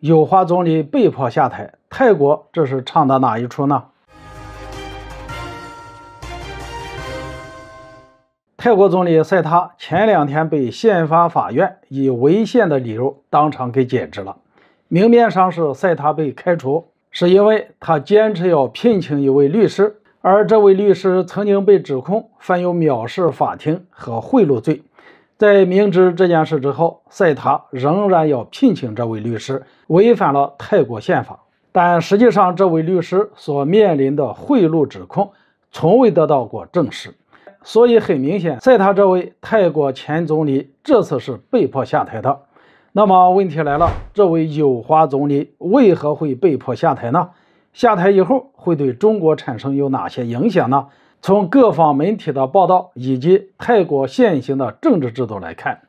有华总理被迫下台，泰国这是唱的哪一出呢？泰国总理赛他前两天被宪法法院以违宪的理由当场给解职了。明面上是赛他被开除，是因为他坚持要聘请一位律师，而这位律师曾经被指控犯有藐视法庭和贿赂罪。在明知这件事之后，塞塔仍然要聘请这位律师，违反了泰国宪法。但实际上，这位律师所面临的贿赂指控从未得到过证实。所以，很明显，塞塔这位泰国前总理这次是被迫下台的。那么，问题来了：这位友华总理为何会被迫下台呢？下台以后会对中国产生有哪些影响呢？从各方媒体的报道以及泰国现行的政治制度来看，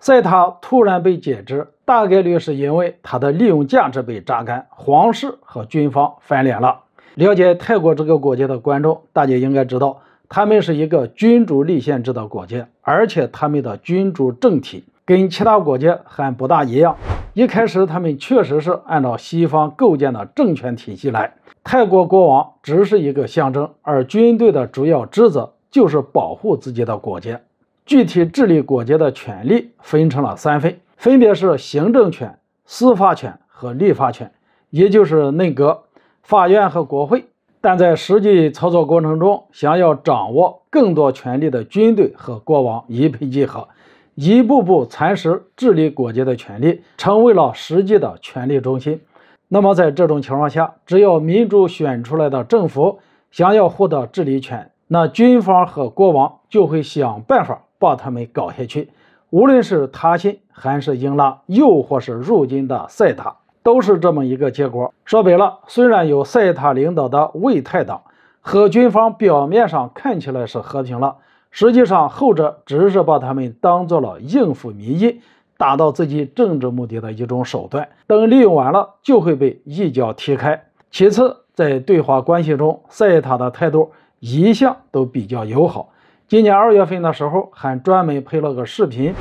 塞塔突然被解职，大概率是因为他的利用价值被榨干，皇室和军方翻脸了。了解泰国这个国家的观众，大家应该知道，他们是一个君主立宪制的国家，而且他们的君主政体跟其他国家还不大一样。一开始，他们确实是按照西方构建的政权体系来。泰国国王只是一个象征，而军队的主要职责就是保护自己的国家。具体治理国家的权利分成了三份，分别是行政权、司法权和立法权，也就是内阁、法院和国会。但在实际操作过程中，想要掌握更多权力的军队和国王一拍即合。一步步蚕食治理国家的权利，成为了实际的权力中心。那么，在这种情况下，只要民主选出来的政府想要获得治理权，那军方和国王就会想办法把他们搞下去。无论是塔新还是英拉，又或是如今的塞塔，都是这么一个结果。说白了，虽然有塞塔领导的魏泰党和军方表面上看起来是和平了。实际上，后者只是把他们当做了应付民意、达到自己政治目的的一种手段。等利用完了，就会被一脚踢开。其次，在对华关系中，塞塔的态度一向都比较友好。今年二月份的时候，还专门拍了个视频，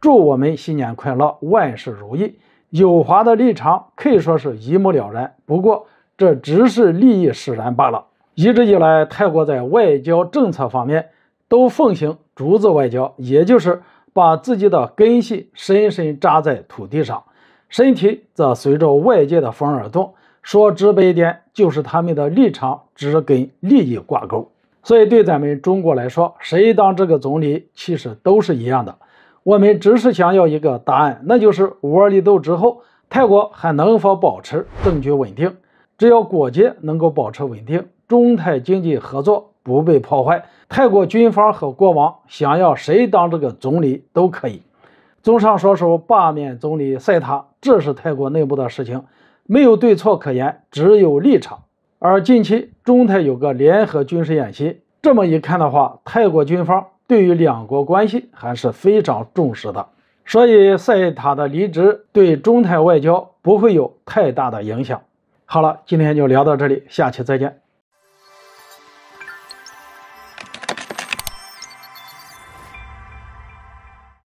祝我们新年快乐，万事如意。友华的立场可以说是一目了然。不过，这只是利益使然罢了。一直以来，泰国在外交政策方面。都奉行竹子外交，也就是把自己的根系深深扎在土地上，身体则随着外界的风而动。说直白一点，就是他们的立场只跟利益挂钩。所以，对咱们中国来说，谁当这个总理，其实都是一样的。我们只是想要一个答案，那就是五二斗之后，泰国还能否保持政局稳定？只要国界能够保持稳定，中泰经济合作不被破坏。泰国军方和国王想要谁当这个总理都可以。综上所述，罢免总理塞塔，这是泰国内部的事情，没有对错可言，只有立场。而近期中泰有个联合军事演习，这么一看的话，泰国军方对于两国关系还是非常重视的。所以塞塔的离职对中泰外交不会有太大的影响。好了，今天就聊到这里，下期再见。